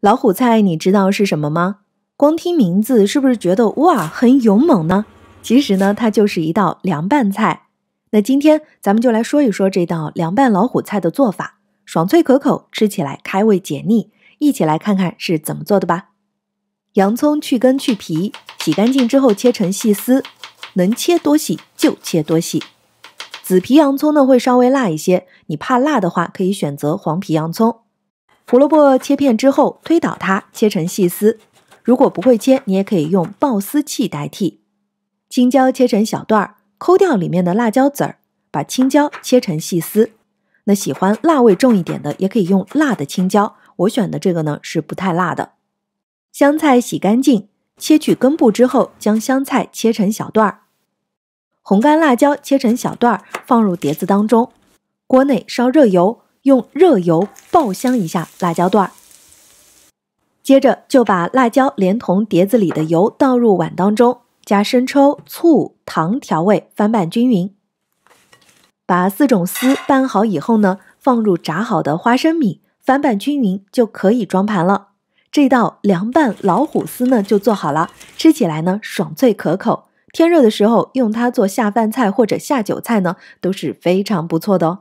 老虎菜你知道是什么吗？光听名字是不是觉得哇很勇猛呢？其实呢，它就是一道凉拌菜。那今天咱们就来说一说这道凉拌老虎菜的做法，爽脆可口，吃起来开胃解腻。一起来看看是怎么做的吧。洋葱去根去皮，洗干净之后切成细丝，能切多细就切多细。紫皮洋葱呢会稍微辣一些，你怕辣的话可以选择黄皮洋葱。胡萝卜切片之后推倒它，切成细丝。如果不会切，你也可以用刨丝器代替。青椒切成小段儿，抠掉里面的辣椒籽儿，把青椒切成细丝。那喜欢辣味重一点的，也可以用辣的青椒。我选的这个呢是不太辣的。香菜洗干净，切去根部之后，将香菜切成小段儿。红干辣椒切成小段儿，放入碟子当中。锅内烧热油。用热油爆香一下辣椒段儿，接着就把辣椒连同碟子里的油倒入碗当中，加生抽、醋、糖调味，翻拌均匀。把四种丝拌好以后呢，放入炸好的花生米，翻拌均匀就可以装盘了。这道凉拌老虎丝呢就做好了，吃起来呢爽脆可口。天热的时候用它做下饭菜或者下酒菜呢都是非常不错的哦。